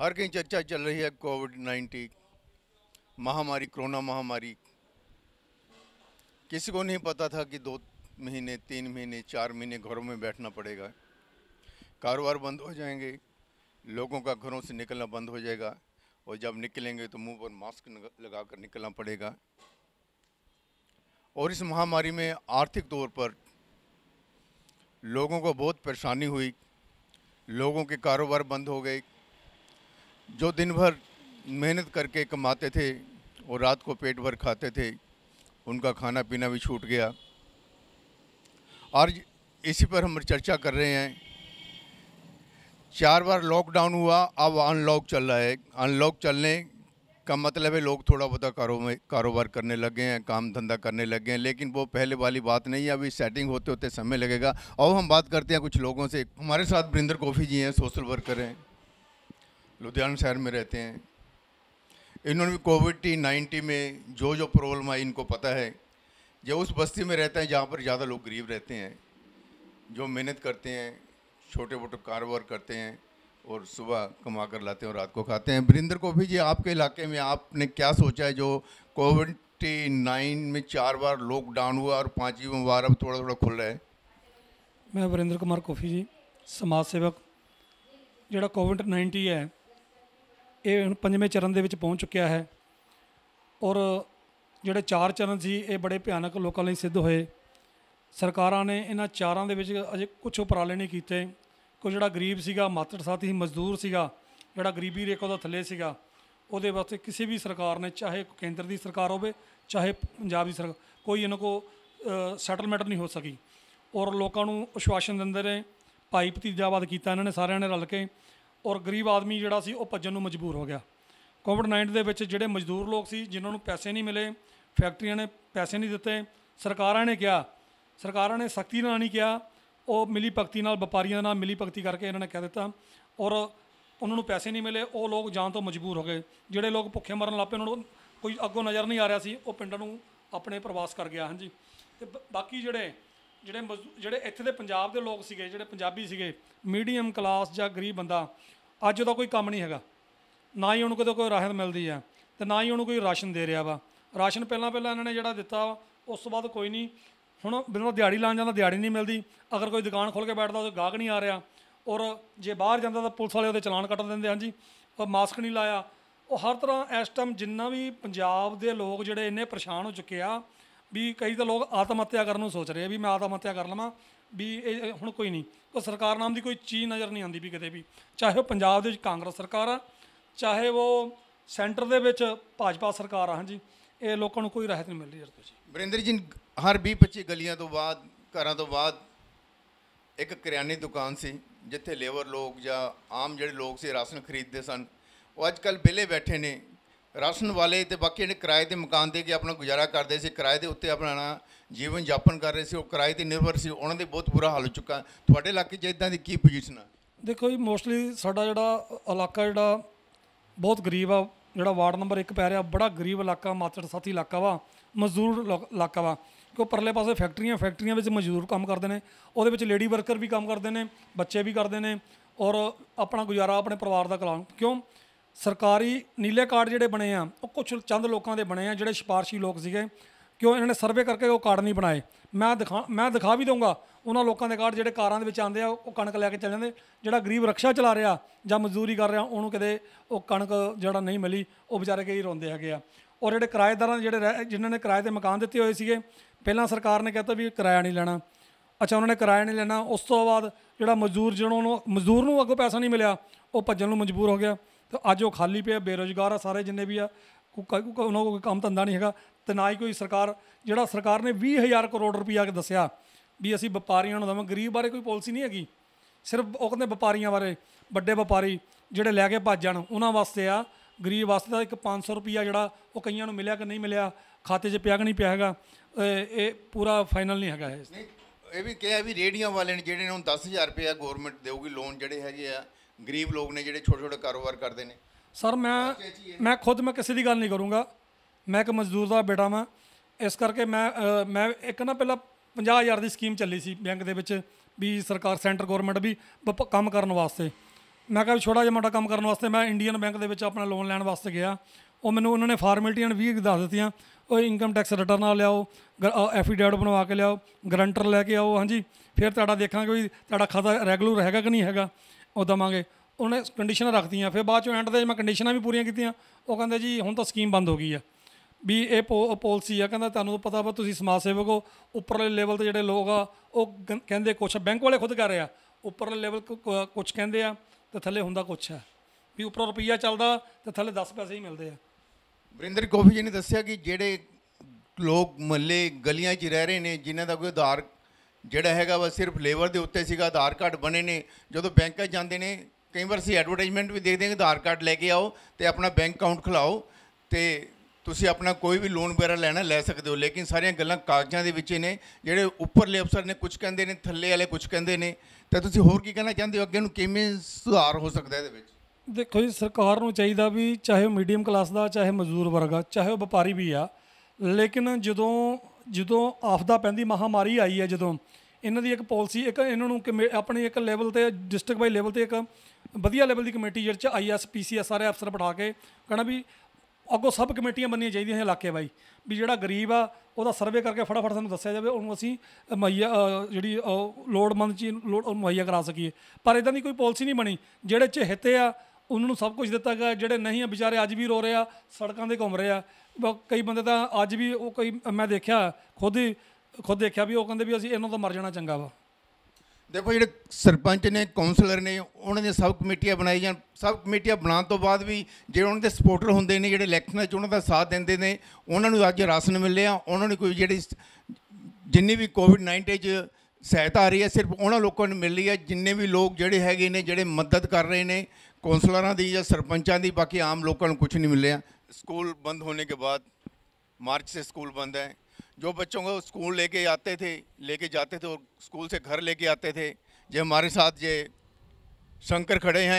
हर कहीं चर्चा चल रही है कोविड नाइन्टीन महामारी कोरोना महामारी किसी को नहीं पता था कि दो महीने तीन महीने चार महीने घरों में बैठना पड़ेगा कारोबार बंद हो जाएंगे लोगों का घरों से निकलना बंद हो जाएगा और जब निकलेंगे तो मुंह पर मास्क लगा कर निकलना पड़ेगा और इस महामारी में आर्थिक तौर पर लोगों को बहुत परेशानी हुई लोगों के कारोबार बंद हो गए जो दिन भर मेहनत करके कमाते थे और रात को पेट भर खाते थे उनका खाना पीना भी छूट गया और इसी पर हम चर्चा कर रहे हैं चार बार लॉकडाउन हुआ अब अनलॉक चल रहा है अनलॉक चलने का मतलब है लोग थोड़ा बहुत कारोबार करने लगे हैं काम धंधा करने लगे हैं लेकिन वो पहले वाली बात नहीं है अभी सेटिंग होते होते समय लगेगा और हम बात करते हैं कुछ लोगों से हमारे साथ ब्रिंदर कोफी जी हैं सोशल वर्कर हैं लुधियाना शहर में रहते हैं इन्होंने कोविड टी नाइन्टी में जो जो प्रॉब्लम आई इनको पता है जो उस बस्ती में रहते हैं जहाँ पर ज़्यादा लोग गरीब रहते हैं जो मेहनत करते हैं छोटे मोटे कारोबार करते हैं और सुबह कमा कर लाते हैं और रात को खाते हैं वरिंदर को भी जी आपके इलाके में आपने क्या सोचा है जो कोविड टी नाइन में चार बार लॉकडाउन हुआ और पाँचवीं बार अब थोड़ा थोड़ा खुल रहा है मैं वरिंदर कुमार कोफी जी समाज सेवक जोड़ा कोविड नाइनटी है ਇਹ ਹੁਣ ਪੰਜਵੇਂ ਚਰਨ ਦੇ ਵਿੱਚ ਪਹੁੰਚ ਚੁੱਕਿਆ ਹੈ ਔਰ ਜਿਹੜੇ ਚਾਰ ਚਰਨ ਸੀ ਇਹ ਬੜੇ ਭਿਆਨਕ ਲੋਕਾਂ ਲਈ ਸਿੱਧ ਹੋਏ ਸਰਕਾਰਾਂ ਨੇ ਇਹਨਾਂ ਚਾਰਾਂ ਦੇ ਵਿੱਚ ਅਜੇ ਕੁਝ ਉਪਰਾਲੇ ਨਹੀਂ ਕੀਤੇ ਕੋ ਜਿਹੜਾ ਗਰੀਬ ਸੀਗਾ ਮਾਤੜ ਸਾਥੀ ਮਜ਼ਦੂਰ ਸੀਗਾ ਜਿਹੜਾ ਗਰੀਬੀ ਰੇਖਾ ਤੋਂ ਥੱਲੇ ਸੀਗਾ ਉਹਦੇ ਵਾਸਤੇ ਕਿਸੇ ਵੀ ਸਰਕਾਰ ਨੇ ਚਾਹੇ ਕੇਂਦਰ ਦੀ ਸਰਕਾਰ ਹੋਵੇ ਚਾਹੇ ਪੰਜਾਬ ਦੀ ਸਰਕਾਰ ਕੋਈ ਇਹਨਾਂ ਕੋ ਸੈਟਲਮੈਂਟ ਨਹੀਂ ਹੋ ਸਕੀ ਔਰ ਲੋਕਾਂ ਨੂੰ ਆਸ਼ਵਾਸਨ ਦਿੰਦੇ ਨੇ ਭਾਈ ਭਤੀਜਾਵਾਦ ਕੀਤਾ ਇਹਨਾਂ ਨੇ ਸਾਰਿਆਂ ਨੇ ਰਲ ਕੇ ਔਰ ਗਰੀਬ ਆਦਮੀ ਜਿਹੜਾ ਸੀ ਉਹ ਭੱਜਣ ਨੂੰ ਮਜਬੂਰ ਹੋ ਗਿਆ ਕੋਵਿਡ-19 ਦੇ ਵਿੱਚ ਜਿਹੜੇ ਮਜ਼ਦੂਰ ਲੋਕ ਸੀ ਜਿਨ੍ਹਾਂ ਨੂੰ ਪੈਸੇ ਨਹੀਂ ਮਿਲੇ ਫੈਕਟਰੀਆਂ ਨੇ ਪੈਸੇ ਨਹੀਂ ਦਿੱਤੇ ਸਰਕਾਰਾਂ ਨੇ ਕਿਹਾ ਸਰਕਾਰਾਂ ਨੇ ਸਖਤੀ ਨਾਲ ਨਹੀਂ ਕਿਹਾ ਉਹ ਮਿਲੀ ਭਗਤੀ ਨਾਲ ਵਪਾਰੀਆਂ ਨਾਲ ਮਿਲੀ ਭਗਤੀ ਕਰਕੇ ਇਹਨਾਂ ਨੇ ਕਹਿ ਦਿੱਤਾ ਔਰ ਉਹਨਾਂ ਨੂੰ ਪੈਸੇ ਨਹੀਂ ਮਿਲੇ ਉਹ ਲੋਕ ਜਾਣ ਤੋਂ ਮਜਬੂਰ ਹੋ ਗਏ ਜਿਹੜੇ ਲੋਕ ਭੁੱਖੇ ਮਰਨ ਲੱਪੇ ਉਹਨਾਂ ਨੂੰ ਕੋਈ ਅੱਗੋਂ ਨਜ਼ਰ ਨਹੀਂ ਆ ਰਿਹਾ ਸੀ ਉਹ ਪਿੰਡਾਂ ਨੂੰ ਆਪਣੇ ਪ੍ਰਵਾਸ ਕਰ ਗਿਆ ਹਾਂਜੀ ਤੇ ਬਾਕੀ ਜਿਹੜੇ ਜਿਹੜੇ ਜਿਹੜੇ ਇੱਥੇ ਦੇ ਪੰਜਾਬ ਦੇ ਲੋਕ ਸੀਗੇ ਜਿਹੜੇ ਪੰਜਾਬੀ ਸੀਗੇ ਮੀਡੀਅਮ ਕਲਾਸ ਜਾਂ ਗਰੀਬ ਬੰਦਾ ਅੱਜ ਉਹਦਾ ਕੋਈ ਕੰਮ ਨਹੀਂ ਹੈਗਾ ਨਾ ਹੀ ਉਹਨੂੰ ਕਦੇ ਕੋਈ ਰਾਹਤ ਮਿਲਦੀ ਆ ਤੇ ਨਾ ਹੀ ਉਹਨੂੰ ਕੋਈ ਰਾਸ਼ਨ ਦੇ ਰਿਹਾ ਵਾ ਰਾਸ਼ਨ ਪਹਿਲਾਂ ਪਹਿਲਾਂ ਇਹਨਾਂ ਨੇ ਜਿਹੜਾ ਦਿੱਤਾ ਉਸ ਤੋਂ ਬਾਅਦ ਕੋਈ ਨਹੀਂ ਹੁਣ ਬਿਨਾਂ ਦਿਹਾੜੀ ਲਾਣ ਜਾਂਦਾ ਦਿਹਾੜੀ ਨਹੀਂ ਮਿਲਦੀ ਅਗਰ ਕੋਈ ਦੁਕਾਨ ਖੋਲ ਕੇ ਬੈਠਦਾ ਉਹ ਗਾਹਕ ਨਹੀਂ ਆ ਰਿਹਾ ਔਰ ਜੇ ਬਾਹਰ ਜਾਂਦਾ ਤਾਂ ਪੁਲਿਸ ਵਾਲੇ ਉਹਦੇ ਚਲਾਨ ਕੱਟ ਦਿੰਦੇ ਹਾਂ ਜੀ ਉਹ ਮਾਸਕ ਨਹੀਂ ਲਾਇਆ ਉਹ ਹਰ ਤਰ੍ਹਾਂ ਇਸ ਟਾਈਮ ਜਿੰਨਾ ਵੀ ਪੰਜਾਬ ਦੇ ਲੋਕ ਜਿਹੜੇ ਇੰਨੇ ਪਰੇਸ਼ਾਨ ਹੋ ਚੁੱਕੇ ਆ ਵੀ ਕਈ ਤਾਂ ਲੋਕ ਆਤਮ ਹੱਤਿਆ ਕਰਨ ਨੂੰ ਸੋਚ ਰਹੇ ਆ ਵੀ ਮੈਂ ਆਤਮ ਹੱਤਿਆ ਕਰ ਲਵਾਂ ਵੀ ਇਹ ਹੁਣ ਕੋਈ ਨਹੀਂ ਉਹ ਸਰਕਾਰ ਨਾਮ ਦੀ ਕੋਈ ਚੀਜ਼ ਨਜ਼ਰ ਨਹੀਂ ਆਉਂਦੀ ਵੀ ਕਿਤੇ ਵੀ ਚਾਹੇ ਉਹ ਪੰਜਾਬ ਦੇ ਵਿੱਚ ਕਾਂਗਰਸ ਸਰਕਾਰ ਆ ਚਾਹੇ ਉਹ ਸੈਂਟਰ ਦੇ ਵਿੱਚ ਭਾਜਪਾ ਸਰਕਾਰ ਆ ਹਾਂਜੀ ਇਹ ਲੋਕਾਂ ਨੂੰ ਕੋਈ ਰਾਹਤ ਨਹੀਂ ਮਿਲ ਰਹੀ ਜਰ ਤੁਸੀਂ ਵਰਿੰਦਰ ਜੀ ਹਰ 20 25 ਗਲੀਆਂ ਤੋਂ ਬਾਅਦ ਘਰਾਂ ਤੋਂ ਬਾਅਦ ਇੱਕ ਕਰਿਆਨੇ ਦੁਕਾਨ ਸੀ ਜਿੱਥੇ ਲੇਬਰ ਲੋਕ ਜਾਂ ਆਮ ਜਿਹੜੇ ਲੋਕ ਸੀ ਰਾਸ਼ਨ ਖਰੀਦਦੇ ਸਨ ਉਹ ਅੱਜ ਕੱਲ ਬਿਲੇ ਬੈਠੇ ਨੇ ਰਾਸ਼ਨ ਵਾਲੇ ਤੇ ਬਾਕੀ ਜਿਹੜੇ ਕਿਰਾਏ ਦੇ ਮਕਾਨ ਦੇ ਕੇ ਆਪਣਾ ਗੁਜ਼ਾਰਾ ਕਰਦੇ ਸੀ ਕਿਰਾਏ ਦੇ ਉੱਤੇ ਆਪਣਾ ਜੀਵਨ ਜਾਪਨ ਕਰ ਰਹੇ ਸੀ ਉਹ ਕਿਰਾਏ ਤੇ ਨਿਰਭਰ ਸੀ ਉਹਨਾਂ ਦੇ ਬਹੁਤ ਬੁਰਾ ਹਾਲ ਹੋ ਚੁੱਕਾ ਤੁਹਾਡੇ ਇਲਾਕੇ 'ਚ ਇਦਾਂ ਦੀ ਕੀ ਪੋਜੀਸ਼ਨ ਆ ਦੇਖੋ ਜੀ ਮੋਸਟਲੀ ਸਾਡਾ ਜਿਹੜਾ ਇਲਾਕਾ ਜਿਹੜਾ ਬਹੁਤ ਗਰੀਬ ਆ ਜਿਹੜਾ ਵਾਰਡ ਨੰਬਰ 1 ਪੈ ਰਿਹਾ ਬੜਾ ਗਰੀਬ ਇਲਾਕਾ ਮਾਤੜ ਸਾਥੀ ਇਲਾਕਾ ਵਾ ਮਜ਼ਦੂਰ ਇਲਾਕਾ ਵਾ ਕਿਉਂ ਪਰਲੇ ਪਾਸੇ ਫੈਕਟਰੀਆਂ ਫੈਕਟਰੀਆਂ ਵਿੱਚ ਮਜ਼ਦੂਰ ਕੰਮ ਕਰਦੇ ਨੇ ਉਹਦੇ ਵਿੱਚ ਲੇਡੀ ਵਰਕਰ ਵੀ ਕੰਮ ਕਰਦੇ ਨੇ ਬੱਚੇ ਵੀ ਕਰਦੇ ਨੇ ਔਰ ਆਪਣਾ ਗੁਜ਼ਾਰਾ ਆਪਣੇ ਪਰਿਵਾਰ ਦਾ ਕਲਾਉਣ ਕਿਉਂ ਸਰਕਾਰੀ ਨੀਲੇ ਕਾਰਡ ਜਿਹੜੇ ਬਣੇ ਆ ਉਹ ਕੁਝ ਚੰਦ ਲੋਕਾਂ ਦੇ ਬਣੇ ਆ ਜਿਹੜੇ ਸਿਫਾਰਸ਼ੀ ਲੋਕ ਸੀਗੇ ਕਿਉਂ ਇਹਨਾਂ ਨੇ ਸਰਵੇ ਕਰਕੇ ਉਹ ਕਾਰਡ ਨਹੀਂ ਬਣਾਏ ਮੈਂ ਦਿਖਾ ਮੈਂ ਦਿਖਾ ਵੀ ਦਊਂਗਾ ਉਹਨਾਂ ਲੋਕਾਂ ਦੇ ਕਾਰਡ ਜਿਹੜੇ ਕਾਰਾਂ ਦੇ ਵਿੱਚ ਆਉਂਦੇ ਆ ਉਹ ਕਣਕ ਲੈ ਕੇ ਚੱਲ ਜਾਂਦੇ ਜਿਹੜਾ ਗਰੀਬ ਰਕਸ਼ਾ ਚਲਾ ਰਿਹਾ ਜਾਂ ਮਜ਼ਦੂਰੀ ਕਰ ਰਿਹਾ ਉਹਨੂੰ ਕਿਤੇ ਉਹ ਕਣਕ ਜਿਹੜਾ ਨਹੀਂ ਮਿਲੀ ਉਹ ਵਿਚਾਰੇ ਕਈ ਰੋਂਦੇ ਹੈਗੇ ਆ ਔਰ ਜਿਹੜੇ ਕਿਰਾਏਦਾਰਾਂ ਜਿਹੜੇ ਜਿਨ੍ਹਾਂ ਨੇ ਕਿਰਾਏ ਤੇ ਮਕਾਨ ਦਿੱਤੇ ਹੋਏ ਸੀਗੇ ਪਹਿਲਾਂ ਸਰਕਾਰ ਨੇ ਕਿਹਾ ਤਾਂ ਵੀ ਕਿਰਾਇਆ ਨਹੀਂ ਲੈਣਾ ਅੱਛਾ ਉਹਨਾਂ ਨੇ ਕਿਰਾਇਆ ਨਹੀਂ ਲੈਣਾ ਉਸ ਤੋਂ ਬਾਅਦ ਜਿਹੜਾ ਮਜ਼ਦੂਰ ਜਿਹਨੂੰ ਮਜ਼ਦੂਰ ਨੂੰ ਅੱਗੋਂ ਪੈਸਾ ਨਹੀਂ ਮਿਲਿਆ ਉਹ ਭੱਜਣ ਨੂੰ ਮਜਬੂਰ ਹੋ ਗਿਆ ਤਾਂ ਅੱਜ ਉਹ ਖਾਲੀ ਪਿਆ ਬੇਰੋਜ਼ਗਾਰ ਆ ਸਾਰੇ ਜਿੰਨੇ ਵੀ ਆ ਉਹਨਾਂ ਕੋਲ ਕੰਮ ਧੰਦਾ ਨਹੀਂ ਹੈਗਾ ਤੇ ਨਾ ਹੀ ਕੋਈ ਸਰਕਾਰ ਜਿਹੜਾ ਸਰਕਾਰ ਨੇ 20000 ਕਰੋੜ ਰੁਪਇਆ ਦੱਸਿਆ ਵੀ ਅਸੀਂ ਵਪਾਰੀਆਂ ਨੂੰ ਦਵਾਂ ਗਰੀਬ ਬਾਰੇ ਕੋਈ ਪਾਲਿਸੀ ਨਹੀਂ ਹੈਗੀ ਸਿਰਫ ਉਹ ਕਹਿੰਦੇ ਵਪਾਰੀਆਂ ਬਾਰੇ ਵੱਡੇ ਵਪਾਰੀ ਜਿਹੜੇ ਲੈ ਕੇ ਭੱਜ ਜਾਣ ਉਹਨਾਂ ਵਾਸਤੇ ਆ ਗਰੀਬ ਵਾਸਤੇ ਦਾ ਇੱਕ 500 ਰੁਪਇਆ ਜਿਹੜਾ ਉਹ ਕਈਆਂ ਨੂੰ ਮਿਲਿਆ ਕਿ ਨਹੀਂ ਮਿਲਿਆ ਖਾਤੇ 'ਚ ਪਿਆ ਕਿ ਨਹੀਂ ਪਿਆ ਹੈਗਾ ਇਹ ਪੂਰਾ ਫਾਈਨਲ ਨਹੀਂ ਹੈਗਾ ਇਹ ਇਹ ਵੀ ਕਿਹਾ ਵੀ ਰੇਡੀਆਂ ਵਾਲੇ ਨੇ ਜਿਹੜੇ ਨੂੰ 10000 ਰੁਪਏ ਗਵਰਨਮੈਂਟ ਦੇਊਗੀ ਲੋਨ ਜਿਹੜੇ ਹੈਗੇ ਆ ਗਰੀਬ ਲੋਕ ਨੇ ਜਿਹੜੇ ਛੋਟੇ ਛੋਟੇ ਕਾਰੋਬਾਰ ਕਰਦੇ ਨੇ ਸਰ ਮੈਂ ਮੈਂ ਖੁਦ ਮੈਂ ਕਿਸੇ ਦੀ ਗੱਲ ਨਹੀਂ ਕਰੂੰਗਾ ਮੈਂ ਇੱਕ ਮਜ਼ਦੂਰ ਦਾ ਬੇਟਾ ਮੈਂ ਇਸ ਕਰਕੇ ਮੈਂ ਮੈਂ ਇੱਕ ਨਾ ਪਹਿਲਾਂ 50000 ਦੀ ਸਕੀਮ ਚੱਲੀ ਸੀ ਬੈਂਕ ਦੇ ਵਿੱਚ ਵੀ ਸਰਕਾਰ ਸੈਂਟਰ ਗਵਰਨਮੈਂਟ ਵੀ ਕੰਮ ਕਰਨ ਵਾਸਤੇ ਮੈਂ ਕਿਹਾ ਛੋਟਾ ਜਿਹਾ ਮੋਟਾ ਕੰਮ ਕਰਨ ਵਾਸਤੇ ਮੈਂ ਇੰਡੀਅਨ ਬੈਂਕ ਦੇ ਵਿੱਚ ਆਪਣਾ ਲੋਨ ਲੈਣ ਵਾਸਤੇ ਗਿਆ ਉਹ ਮੈਨੂੰ ਉਹਨਾਂ ਨੇ ਫਾਰਮੈਲਟੀਆਂ ਵੀ ਦੱਸ ਦਿੱਤੀਆਂ ਉਹ ਇਨਕਮ ਟੈਕਸ ਰਿਟਰਨ ਆ ਲਿਆਓ ਐਫੀਡੈਵਿਟ ਬਣਵਾ ਕੇ ਲਿਆਓ ਗਰੰਟਰ ਲੈ ਕੇ ਆਓ ਹਾਂਜੀ ਫਿਰ ਤੁਹਾਡਾ ਦੇਖਾਂਗੇ ਵੀ ਤੁਹਾਡਾ ਖਾਤਾ ਰੈਗੂਲਰ ਹੈਗਾ ਕਿ ਨਹੀਂ ਹੈਗਾ ਉਹ ਦਵਾਂਗੇ ਉਹਨੇ ਕੰਡੀਸ਼ਨਾਂ ਰੱਖਦੀਆਂ ਫਿਰ ਬਾਅਦ ਚੋਂ ਐਂਡ ਤੇ ਮੈਂ ਕੰਡੀਸ਼ਨਾਂ ਵੀ ਪੂਰੀਆਂ ਕੀਤੀਆਂ ਉਹ ਕਹਿੰਦੇ ਜੀ ਹੁਣ ਤਾਂ ਸਕੀਮ ਬੰਦ ਹੋ ਗਈ ਆ ਵੀ ਇਹ ਪਾਲਿਸੀ ਆ ਕਹਿੰਦਾ ਤੁਹਾਨੂੰ ਪਤਾ ਵਾ ਤੁਸੀਂ ਸਮਾਜ ਸੇਵਕ ਹੋ ਉੱਪਰਲੇ ਲੈਵਲ ਤੇ ਜਿਹੜੇ ਲੋਕ ਆ ਉਹ ਕਹਿੰਦੇ ਕੁਛ ਬੈਂਕ ਵਾਲੇ ਖੁਦ ਕਰ ਰਿਹਾ ਉੱਪਰਲੇ ਲੈਵਲ ਕੁਛ ਕਹਿੰਦੇ ਆ ਤੇ ਥੱਲੇ ਹੁੰਦਾ ਕੁਛ ਆ ਵੀ ਉੱਪਰ ਰੁਪਈਆ ਚੱਲਦਾ ਤੇ ਥੱਲੇ 10 ਪੈਸੇ ਹੀ ਮਿਲਦੇ ਆ ਵਰਿੰਦਰ ਗੋਫੀ ਜੀ ਨੇ ਦੱਸਿਆ ਕਿ ਜਿਹੜੇ ਲੋਕ ਮੱਲੇ ਗਲੀਆਂ 'ਚ ਰਹਿ ਰਹੇ ਨੇ ਜਿਨ੍ਹਾਂ ਦਾ ਕੋਈ ਆਧਾਰ ਜਿਹੜਾ ਹੈਗਾ ਵਾ ਸਿਰਫ ਲੇਵਰ ਦੇ ਉੱਤੇ ਸੀਗਾ ਆਧਾਰ ਕਾਰਡ ਬਣੇ ਨੇ ਜਦੋਂ ਬੈਂਕਾਂ ਜਾਂਦੇ ਨੇ ਕਈ ਵਾਰ ਸੀ ਐਡਵਰਟਾਈਜ਼ਮੈਂਟ ਵੀ ਦੇਖਦੇ ਨੇ ਆਧਾਰ ਕਾਰਡ ਲੈ ਕੇ ਆਓ ਤੇ ਆਪਣਾ ਬੈਂਕ ਅਕਾਊਂਟ ਖੁਲਾਓ ਤੇ ਤੁਸੀਂ ਆਪਣਾ ਕੋਈ ਵੀ ਲੋਨ ਵਗੈਰਾ ਲੈਣਾ ਲੈ ਸਕਦੇ ਹੋ ਲੇਕਿਨ ਸਾਰੀਆਂ ਗੱਲਾਂ ਕਾਗਜ਼ਾਂ ਦੇ ਵਿੱਚ ਨੇ ਜਿਹੜੇ ਉੱਪਰਲੇ ਅਫਸਰ ਨੇ ਕੁਝ ਕਹਿੰਦੇ ਨੇ ਥੱਲੇ ਵਾਲੇ ਕੁਝ ਕਹਿੰਦੇ ਨੇ ਤਾਂ ਤੁਸੀਂ ਹੋਰ ਕੀ ਕਹਿਣਾ ਚਾਹੁੰਦੇ ਹੋ ਅੱਗੇ ਨੂੰ ਕਿਵੇਂ ਸੁਧਾਰ ਹੋ ਸਕਦਾ ਇਹਦੇ ਵਿੱਚ ਦੇਖੋ ਜੀ ਸਰਕਾਰ ਨੂੰ ਚਾਹੀਦਾ ਵੀ ਚਾਹੇ ਮੀਡੀਅਮ ਕਲਾਸ ਦਾ ਚਾਹੇ ਮਜ਼ਦੂਰ ਵਰਗਾ ਚਾਹੇ ਉਹ ਵਪਾਰੀ ਵੀ ਆ ਲੇਕਿਨ ਜਦੋਂ ਜਦੋਂ ਆਫਦਾ ਪੈਂਦੀ ਮਹਾਮਾਰੀ ਆਈ ਹੈ ਜਦੋਂ ਇਹਨਾਂ ਦੀ ਇੱਕ ਪਾਲਿਸੀ ਇੱਕ ਇਹਨਾਂ ਨੂੰ ਆਪਣੀ ਇੱਕ ਲੈਵਲ ਤੇ ਡਿਸਟ੍ਰਿਕਟ ਬਾਈ ਲੈਵਲ ਤੇ ਇੱਕ ਵਧੀਆ ਲੈਵਲ ਦੀ ਕਮੇਟੀ ਜਿਹੜੇ ਚ ਆਈਐਸ ਆਈਐਸਪੀਸੀਐਸ ਸਾਰੇ ਅਫਸਰ ਬਿਠਾ ਕੇ ਕਹਣਾ ਵੀ ਅੱਗੋਂ ਸਭ ਕਮੇਟੀਆਂ ਬਣਨੀਆਂ ਚਾਹੀਦੀਆਂ ਹੈ ਇਲਾਕੇ ਬਾਈ ਵੀ ਜਿਹੜਾ ਗਰੀਬ ਆ ਉਹਦਾ ਸਰਵੇ ਕਰਕੇ ਫਟਾਫਟ ਸਾਨੂੰ ਦੱਸਿਆ ਜਾਵੇ ਉਹਨੂੰ ਅਸੀਂ ਮਈਆ ਜਿਹੜੀ ਲੋੜਮੰਦ ਚੀਜ਼ ਲੋੜ ਮਈਆ ਕਰਾ ਸਕੀਏ ਪਰ ਇਦਾਂ ਦੀ ਕੋਈ ਪਾਲਿਸੀ ਨਹੀਂ ਬਣੀ ਜਿਹੜੇ ਚ ਹਿੱਤੇ ਆ ਉਹਨਾਂ ਨੂੰ ਸਭ ਕੁਝ ਦਿੱਤਾ ਗਿਆ ਜਿਹੜੇ ਨਹੀਂ ਆ ਵਿਚਾਰੇ ਅੱਜ ਵੀ ਰੋ ਰਹੇ ਆ ਸੜਕਾਂ ਦੇ ਘੁੰਮ ਰਹੇ ਆ ਕਈ ਬੰਦੇ ਤਾਂ ਅੱਜ ਵੀ ਉਹ ਕਈ ਮੈਂ ਦੇਖਿਆ ਖੁਦ ਹੀ ਖੁਦ ਦੇਖਿਆ ਵੀ ਉਹ ਕਹਿੰਦੇ ਵੀ ਅਸੀਂ ਇਹਨਾਂ ਤੋਂ ਮਰ ਜਾਣਾ ਚੰਗਾ ਵਾ ਦੇਖੋ ਜਿਹੜੇ ਸਰਪੰਚ ਨੇ ਕਾਉਂਸਲਰ ਨੇ ਉਹਨਾਂ ਦੇ ਸਭ ਕਮੇਟੀਆਂ ਬਣਾਈ ਜਾਂ ਕਮੇਟੀਆਂ ਬਣਾਉਣ ਤੋਂ ਬਾਅਦ ਵੀ ਜਿਹੜੇ ਉਹਨਾਂ ਦੇ ਸਪੋਰਟਰ ਹੁੰਦੇ ਨੇ ਜਿਹੜੇ ਇਲੈਕਸ਼ਨ 'ਚ ਉਹਨਾਂ ਦਾ ਸਾਥ ਦਿੰਦੇ ਨੇ ਉਹਨਾਂ ਨੂੰ ਅੱਜ ਰਾਸ਼ਨ ਮਿਲਿਆ ਉਹਨਾਂ ਨੂੰ ਕੋਈ ਜਿਹੜੀ ਜਿੰਨੀ ਵੀ ਕੋਵਿਡ-19 'ਚ सहायता आ रही है सिर्फ उन्होंने लोगों ਨੂੰ ਮਿਲ ਰਹੀ ਹੈ ਜਿੰਨੇ ਵੀ ਲੋਕ ਜਿਹੜੇ ਹੈਗੇ ਨੇ ਜਿਹੜੇ ਮਦਦ ਕਰ ਰਹੇ ਨੇ ਕੌਂਸਲਰਾਂ ਦੀ ਜਾਂ ਸਰਪੰਚਾਂ ਦੀ ਬਾਕੀ ਆਮ ਲੋਕਾਂ ਨੂੰ ਕੁਝ ਨਹੀਂ स्कूल बंद होने के बाद मार्च से स्कूल बंद है जो बच्चों को स्कूल लेके आते थे लेके जाते थे और स्कूल से घर लेके आते थे जो हमारे साथ ये शंकर खड़े हैं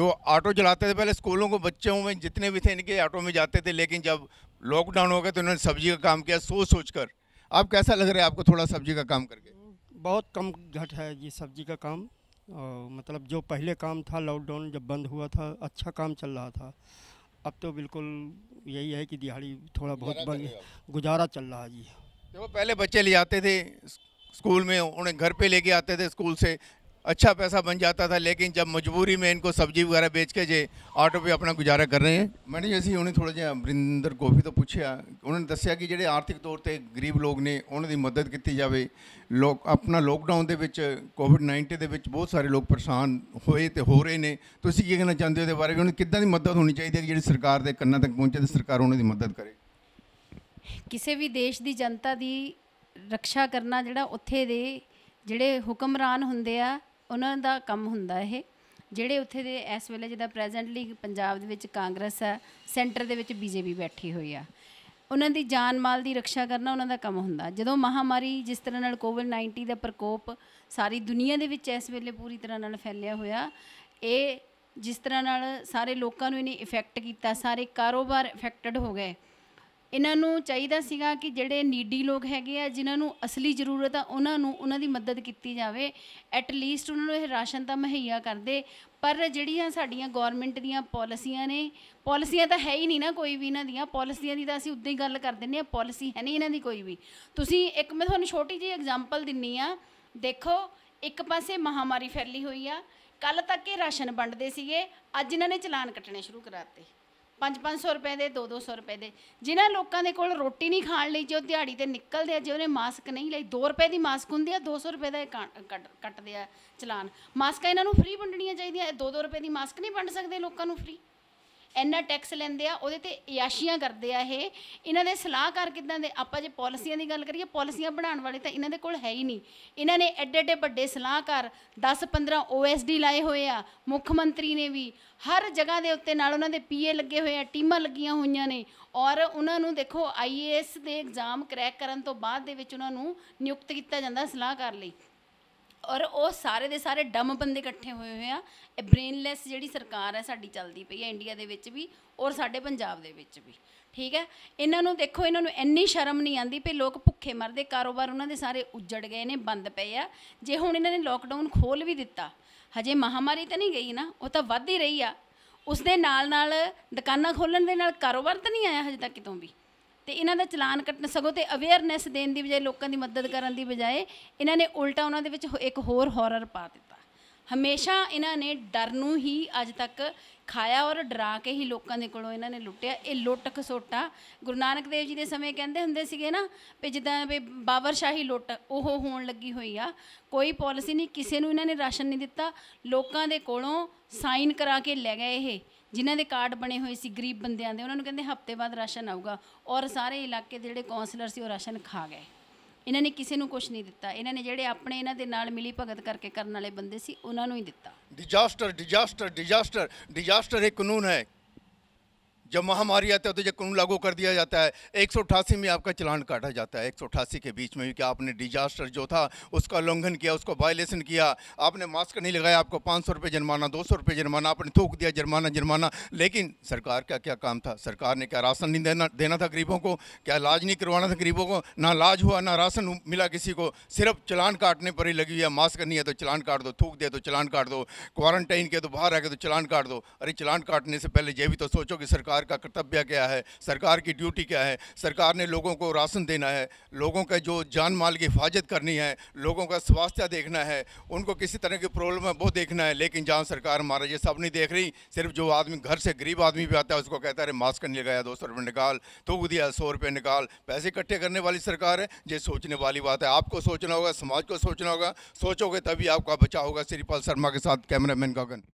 जो ऑटो चलाते थे पहले स्कूलों को बच्चों में जितने भी थे इनके ऑटो में जाते थे लेकिन जब लॉकडाउन हो गया तो इन्होंने सब्जी का काम किया सोच सोच कर अब कैसा लग रहा है आपको थोड़ा सब्जी का काम करके बहुत कम घट है ये सब्जी का काम और मतलब जो पहले काम था लॉकडाउन जब बंद हुआ था अच्छा काम चल रहा था अब तो बिल्कुल यही है कि दिहाड़ी थोड़ा बहुत बंद गुजारा चल रहा है जी देखो पहले बच्चे ले जाते थे स्कूल में उन्हें घर पे लेके आते थे स्कूल से अच्छा पैसा बन जाता था लेकिन जब मजबूरी में इनको सब्जी वगैरह बेच के जे ਆਟੋ ਵੀ ਆਪਣਾ ਗੁਜ਼ਾਰਾ ਕਰ ਰਹੇ ਹੈ ਮੈਡਮ ਜੀ ਅਸੀਂ ਉਹਨੇ ਥੋੜਾ ਜਿਹਾ ਬਰਿੰਦਰ ਗੋਫੀ ਤੋਂ ਪੁੱਛਿਆ ਉਹਨਾਂ ਨੇ ਦੱਸਿਆ ਕਿ ਜਿਹੜੇ ਆਰਥਿਕ ਤੌਰ ਤੇ ਗਰੀਬ ਲੋਕ ਨੇ ਉਹਨਾਂ ਦੀ ਮਦਦ ਕੀਤੀ ਜਾਵੇ ਲੋਕ ਆਪਣਾ ਲੋਕਡਾਊਨ ਦੇ ਵਿੱਚ ਕੋਵਿਡ-19 ਦੇ ਵਿੱਚ ਬਹੁਤ ਸਾਰੇ ਲੋਕ ਪਰੇਸ਼ਾਨ ਹੋਏ ਤੇ ਹੋ ਰਹੇ ਨੇ ਤੁਸੀਂ ਕੀ ਕਹਿਣਾ ਚਾਹੁੰਦੇ ਹੋ ਇਹਦੇ ਬਾਰੇ ਉਹਨਾਂ ਕਿੱਦਾਂ ਦੀ ਮਦਦ ਹੋਣੀ ਚਾਹੀਦੀ ਹੈ ਜਿਹੜੀ ਸਰਕਾਰ ਦੇ ਕੰਨਾਂ ਤੱਕ ਪਹੁੰਚੇ ਤੇ ਸਰਕਾਰ ਉਹਨਾਂ ਦੀ ਮਦਦ ਕਰੇ ਕਿਸੇ ਵੀ ਦੇਸ਼ ਦੀ ਜਨਤਾ ਦੀ ਰੱਖਿਆ ਕਰਨਾ ਜਿਹੜਾ ਉੱਥੇ ਦੇ ਜਿਹੜੇ ਹੁਕਮਰਾਨ ਹੁੰਦੇ ਆ ਉਹਨਾਂ ਦਾ ਕੰਮ ਹੁੰਦਾ ਇਹ ਜਿਹੜੇ ਉੱਥੇ ਦੇ ਇਸ ਵੇਲੇ ਜਿਹਦਾ ਪ੍ਰੈਜ਼ੈਂਟਲੀ ਪੰਜਾਬ ਦੇ ਵਿੱਚ ਕਾਂਗਰਸ ਹੈ ਸੈਂਟਰ ਦੇ ਵਿੱਚ ਬੀਜੇਪੀ ਬੈਠੀ ਹੋਈ ਆ ਉਹਨਾਂ ਦੀ ਜਾਨ ਮਾਲ ਦੀ ਰੱਖਿਆ ਕਰਨਾ ਉਹਨਾਂ ਦਾ ਕੰਮ ਹੁੰਦਾ ਜਦੋਂ ਮਹਾਮਾਰੀ ਜਿਸ ਤਰ੍ਹਾਂ ਨਾਲ ਕੋਵਿਡ-19 ਦਾ ਪ੍ਰਕੋਪ ਸਾਰੀ ਦੁਨੀਆ ਦੇ ਵਿੱਚ ਇਸ ਵੇਲੇ ਪੂਰੀ ਤਰ੍ਹਾਂ ਨਾਲ ਫੈਲਿਆ ਹੋਇਆ ਇਹ ਜਿਸ ਤਰ੍ਹਾਂ ਨਾਲ ਸਾਰੇ ਲੋਕਾਂ ਨੂੰ ਇਹਨੇ ਇਫੈਕਟ ਕੀਤਾ ਸਾਰੇ ਕਾਰੋਬਾਰ ਇਫੈਕਟਡ ਹੋ ਗਏ ਇਹਨਾਂ ਨੂੰ ਚਾਹੀਦਾ ਸੀਗਾ ਕਿ ਜਿਹੜੇ ਨੀਡੀ ਲੋਕ ਹੈਗੇ ਆ ਜਿਨ੍ਹਾਂ ਨੂੰ ਅਸਲੀ ਜ਼ਰੂਰਤ ਆ ਉਹਨਾਂ ਨੂੰ ਉਹਨਾਂ ਦੀ ਮਦਦ ਕੀਤੀ ਜਾਵੇ ਐਟ ਲੀਸਟ ਉਹਨਾਂ ਨੂੰ ਇਹ ਰਾਸ਼ਨ ਤਾਂ ਮਹਈਆ ਕਰਦੇ ਪਰ ਜਿਹੜੀਆਂ ਸਾਡੀਆਂ ਗਵਰਨਮੈਂਟ ਦੀਆਂ ਪਾਲਿਸੀਆਂ ਨੇ ਪਾਲਿਸੀਆਂ ਤਾਂ ਹੈ ਹੀ ਨਹੀਂ ਨਾ ਕੋਈ ਵੀ ਇਹਨਾਂ ਦੀਆਂ ਪਾਲਿਸੀਆਂ ਦੀ ਤਾਂ ਅਸੀਂ ਉਦਾਂ ਹੀ ਗੱਲ ਕਰ ਦਿੰਨੇ ਆ ਪਾਲਿਸੀ ਹੈ ਨਹੀਂ ਇਹਨਾਂ ਦੀ ਕੋਈ ਵੀ ਤੁਸੀਂ ਇੱਕ ਮੈਂ ਤੁਹਾਨੂੰ ਛੋਟੀ ਜਿਹੀ ਐਗਜ਼ਾਮਪਲ ਦਿੰਨੀ ਆ ਦੇਖੋ ਇੱਕ ਪਾਸੇ ਮਹਾਮਾਰੀ ਫੈਲੀ ਹੋਈ ਆ ਕੱਲ ਤੱਕ ਇਹ ਰਾਸ਼ਨ ਵੰਡਦੇ ਸੀਗੇ ਅੱਜ ਇਹਨਾਂ ਨੇ ਚਲਾਨ ਕੱਟਣੇ ਸ਼ੁਰੂ ਕਰਾਤੇ 5-500 ਰੁਪਏ ਦੇ 2-200 ਰੁਪਏ ਦੇ ਜਿਨ੍ਹਾਂ ਲੋਕਾਂ ਦੇ ਕੋਲ ਰੋਟੀ ਨਹੀਂ ਖਾਣ ਲਈ ਜੋ ਦਿਹਾੜੀ ਤੇ ਨਿਕਲਦੇ ਆ ਉਹਨੇ ਮਾਸਕ ਨਹੀਂ ਲਈ 2 ਰੁਪਏ ਦੀ ਮਾਸਕ ਹੁੰਦੀ ਆ 200 ਰੁਪਏ ਦਾ ਕੱਟਦੇ ਆ ਚਲਾਨ ਮਾਸਕਾਂ ਇਹਨਾਂ ਨੂੰ ਫ੍ਰੀ ਵੰਡਣੀਆਂ ਚਾਹੀਦੀਆਂ 2-2 ਰੁਪਏ ਦੀ ਮਾਸਕ ਨਹੀਂ ਵੰਡ ਸਕਦੇ ਲੋਕਾਂ ਨੂੰ ਫ੍ਰੀ ਇੰਨਾ ਟੈਕਸ ਲੈਂਦੇ ਆ ਉਹਦੇ ਤੇ ਯਾਸ਼ੀਆਂ ਕਰਦੇ ਆ ਇਹ ਇਹਨਾਂ ਦੇ ਸਲਾਹਕਾਰ ਕਿਦਾਂ ਦੇ ਆਪਾਂ ਜੇ ਪਾਲਿਸੀਆਂ ਦੀ ਗੱਲ ਕਰੀਏ ਪਾਲਿਸੀਆਂ ਬਣਾਉਣ ਵਾਲੇ ਤਾਂ ਇਹਨਾਂ ਦੇ ਕੋਲ ਹੈ ਹੀ ਨਹੀਂ ਇਹਨਾਂ ਨੇ ਐਡੇ ਐਡੇ ਵੱਡੇ ਸਲਾਹਕਾਰ 10-15 OSD ਲਾਏ ਹੋਏ ਆ ਮੁੱਖ ਮੰਤਰੀ ਨੇ ਵੀ ਹਰ ਜਗ੍ਹਾ ਦੇ ਉੱਤੇ ਨਾਲ ਉਹਨਾਂ ਦੇ ਪੀਏ ਲੱਗੇ ਹੋਏ ਆ ਟੀਮਾਂ ਲੱਗੀਆਂ ਹੋਈਆਂ ਨੇ ਔਰ ਉਹਨਾਂ ਨੂੰ ਦੇਖੋ ਆਈਏਐਸ ਦੇ ਐਗਜ਼ਾਮ ਕਰੈਕ ਕਰਨ ਤੋਂ ਬਾਅਦ ਦੇ ਵਿੱਚ ਉਹਨਾਂ ਨੂੰ ਨਿਯੁਕਤ ਕੀਤਾ ਜਾਂਦਾ ਸਲਾਹਕਾਰ ਲਈ ਔਰ ਉਹ ਸਾਰੇ ਦੇ ਸਾਰੇ ਡੰਮ ਬੰਦੇ ਇਕੱਠੇ ਹੋਏ ਹੋਏ ਆ ਇਹ ਬ੍ਰੇਨਲੈਸ ਜਿਹੜੀ ਸਰਕਾਰ ਹੈ ਸਾਡੀ ਚੱਲਦੀ ਪਈ ਹੈ ਇੰਡੀਆ ਦੇ ਵਿੱਚ ਵੀ ਔਰ ਸਾਡੇ ਪੰਜਾਬ ਦੇ ਵਿੱਚ ਵੀ ਠੀਕ ਹੈ ਇਹਨਾਂ ਨੂੰ ਦੇਖੋ ਇਹਨਾਂ ਨੂੰ ਇੰਨੀ ਸ਼ਰਮ ਨਹੀਂ ਆਂਦੀ ਪਈ ਲੋਕ ਭੁੱਖੇ ਮਰਦੇ ਕਾਰੋਬਾਰ ਉਹਨਾਂ ਦੇ ਸਾਰੇ ਉੱਜੜ ਗਏ ਨੇ ਬੰਦ ਪਏ ਆ ਜੇ ਹੁਣ ਇਹਨਾਂ ਨੇ ਲੋਕਡਾਊਨ ਖੋਲ ਵੀ ਦਿੱਤਾ ਹਜੇ ਮਹਾਮਾਰੀ ਤਾਂ ਨਹੀਂ ਗਈ ਨਾ ਉਹ ਤਾਂ ਵੱਧ ਹੀ ਰਹੀ ਆ ਉਸ ਦੇ ਨਾਲ ਨਾਲ ਦੁਕਾਨਾਂ ਖੋਲਣ ਦੇ ਨਾਲ ਕਾਰੋਬਾਰ ਤਾਂ ਨਹੀਂ ਆਇਆ ਹਜੇ ਤੱਕ ਕਿਤੋਂ ਵੀ ਤੇ ਇਹਨਾਂ ਦਾ ਚਲਾਨ ਕੱਟਣ ਸਗੋਂ ਤੇ ਅਵੇਅਰਨੈਸ ਦੇਣ ਦੀ ਬਜਾਏ ਲੋਕਾਂ ਦੀ ਮਦਦ ਕਰਨ ਦੀ ਬਜਾਏ ਇਹਨਾਂ ਨੇ ਉਲਟਾ ਉਹਨਾਂ ਦੇ ਵਿੱਚ ਇੱਕ ਹੋਰ ਹਾਰਰ ਪਾ ਦਿੱਤਾ ਹਮੇਸ਼ਾ ਇਹਨਾਂ ਨੇ ਡਰ ਨੂੰ ਹੀ ਅੱਜ ਤੱਕ ਖਾਇਆ ਔਰ ਡਰਾ ਕੇ ਹੀ ਲੋਕਾਂ ਦੇ ਕੋਲੋਂ ਇਹਨਾਂ ਨੇ ਲੁੱਟਿਆ ਇਹ ਲੁੱਟ ਖਸੋਟਾ ਗੁਰੂ ਨਾਨਕ ਦੇਵ ਜੀ ਦੇ ਸਮੇਂ ਕਹਿੰਦੇ ਹੁੰਦੇ ਸੀਗੇ ਨਾ ਵੀ ਜਿੱਦਾਂ ਵੀ ਸ਼ਾਹੀ ਲੁੱਟ ਉਹ ਹੋਣ ਲੱਗੀ ਹੋਈ ਆ ਕੋਈ ਪਾਲਿਸੀ ਨਹੀਂ ਕਿਸੇ ਨੂੰ ਇਹਨਾਂ ਨੇ ਰਾਸ਼ਨ ਨਹੀਂ ਦਿੱਤਾ ਲੋਕਾਂ ਦੇ ਕੋਲੋਂ ਸਾਈਨ ਕਰਾ ਕੇ ਲੈ ਗਏ ਇਹ ਜਿਨ੍ਹਾਂ ਦੇ ਕਾਰਡ ਬਣੇ ਹੋਏ ਸੀ ਗਰੀਬ ਬੰਦਿਆਂ ਦੇ ਉਹਨਾਂ ਨੂੰ ਕਹਿੰਦੇ ਹਫਤੇ ਬਾਅਦ ਰਾਸ਼ਨ ਆਊਗਾ ਔਰ ਸਾਰੇ ਇਲਾਕੇ ਦੇ ਜਿਹੜੇ ਕਾਉਂਸਲਰ ਸੀ ਉਹ ਰਾਸ਼ਨ ਖਾ ਗਏ ਇਹਨਾਂ ਨੇ ਕਿਸੇ ਨੂੰ ਕੁਝ ਨਹੀਂ ਦਿੱਤਾ ਇਹਨਾਂ ਨੇ ਜਿਹੜੇ ਆਪਣੇ ਇਹਨਾਂ ਦੇ ਨਾਲ ਮਿਲੀ ਭਗਤ ਕਰਕੇ ਕਰਨ ਵਾਲੇ ਬੰਦੇ ਸੀ ਉਹਨਾਂ ਨੂੰ ਹੀ ਦਿੱਤਾ ਡਿਜ਼ਾਸਟਰ ਡਿਜ਼ਾਸਟਰ ਡਿਜ਼ਾਸਟਰ ਡਿਜ਼ਾਸਟਰ ਇੱਕ ਕਾਨੂੰਨ ਹੈ जब महामारी आती है तो जब कानून लागू कर दिया जाता है एक में आपका चलान काटा जाता है एक के बीच में भी आपने डिजास्टर जो था उसका उल्लंघन किया उसको वायलेशन किया आपने मास्क नहीं लगाया आपको पाँच सौ रुपये जुर्माना दो सौ रुपये जुर्माना आपने थूक दिया जुर्माना जुर्माना लेकिन सरकार का क्या काम था सरकार ने क्या राशन नहीं देना देना था गरीबों को क्या इलाज नहीं करवाना था गरीबों को ना इलाज हुआ ना राशन मिला किसी को सिर्फ चलान काटने पर ही लगी हुई है मास्क नहीं है तो चलान काट दो थूक दिया तो चलान काट दो क्वारंटाइन किया तो बाहर आ गया तो चलान काट दो अरे चलान काटने से पहले ये भी तो सोचो कि सरकार सरकार का कर्तव्य क्या है सरकार की ड्यूटी क्या है सरकार ने लोगों को राशन देना है लोगों का जो जान माल की हिफाजत करनी है लोगों का स्वास्थ्य देखना है उनको किसी तरह की प्रॉब्लम है वो देखना है लेकिन जहाँ सरकार हमारा ये सब नहीं देख रही सिर्फ जो आदमी घर से गरीब आदमी भी आता है उसको कहता है मास्क नहीं लगाया दो सौ निकाल तो दिया सौ रुपये निकाल पैसे इकट्ठे करने वाली सरकार है ये सोचने वाली बात है आपको सोचना होगा समाज को सोचना होगा सोचोगे तभी आपका बचा होगा श्रीपाल शर्मा के साथ कैमरामैन गगन